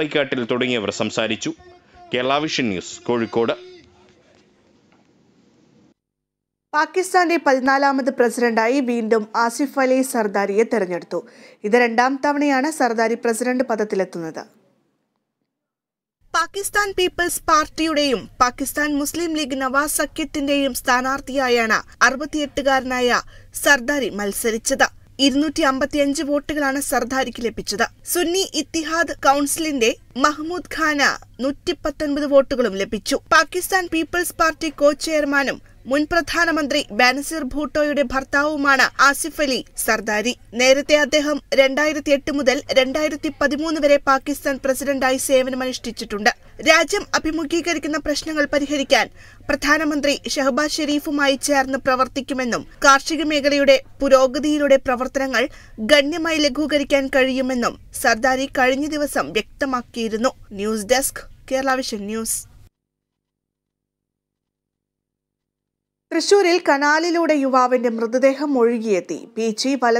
വൈക്കാട്ടിൽ തുടങ്ങിയവർ സംസാരിച്ചു Kerala vision news Kozhikode പാകിസ്ഥാന്റെ പതിനാലാമത് പ്രസിഡന്റായി വീണ്ടും ആസിഫ് അലി സർദാരിയെ തെരഞ്ഞെടുത്തു ഇത് രണ്ടാം തവണയാണ് സർദാരി പ്രസിഡന്റ് പദത്തിലെത്തുന്നത് പാകിസ്ഥാൻ പീപ്പിൾസ് പാർട്ടിയുടെയും പാകിസ്ഥാൻ മുസ്ലിം ലീഗ് നവാസ് സഖ്യത്തിന്റെയും സ്ഥാനാർത്ഥിയായാണ് അറുപത്തിയെട്ടുകാരനായ സർദാരി മത്സരിച്ചത് ഇരുന്നൂറ്റി അമ്പത്തിയഞ്ച് വോട്ടുകളാണ് സർദാരിക്ക് ലഭിച്ചത് സുന്നി ഇത്തിഹാദ് കൌൺസിലിന്റെ മഹ്മൂദ് ഖാന നൂറ്റി പത്തൊൻപത് വോട്ടുകളും ലഭിച്ചു പാകിസ്ഥാൻ പീപ്പിൾസ് പാർട്ടി കോ ചെയർമാനും മുൻ പ്രധാനമന്ത്രി ബാനസീർ ഭൂട്ടോയുടെ ഭർത്താവുമാണ് ആസിഫ് അലി സർദാരി നേരത്തെ അദ്ദേഹം രണ്ടായിരത്തി എട്ട് മുതൽ രണ്ടായിരത്തി പതിമൂന്ന് വരെ പാകിസ്ഥാൻ പ്രസിഡന്റായി സേവനമനുഷ്ഠിച്ചിട്ടുണ്ട് രാജ്യം അഭിമുഖീകരിക്കുന്ന പ്രശ്നങ്ങൾ പരിഹരിക്കാൻ പ്രധാനമന്ത്രി ഷഹബാസ് ഷെരീഫുമായി ചേർന്ന് പ്രവർത്തിക്കുമെന്നും കാർഷിക മേഖലയുടെ പുരോഗതിയിലൂടെ പ്രവർത്തനങ്ങൾ ഗണ്യമായി ലഘൂകരിക്കാൻ കഴിയുമെന്നും സർദാരി കഴിഞ്ഞ ദിവസം വ്യക്തമാക്കിയിരുന്നു news desk Kerala vision news തൃശൂരിൽ കനാലിലൂടെ യുവാവിന്റെ മൃതദേഹം ഒഴുകിയെത്തി പീച്ചി വല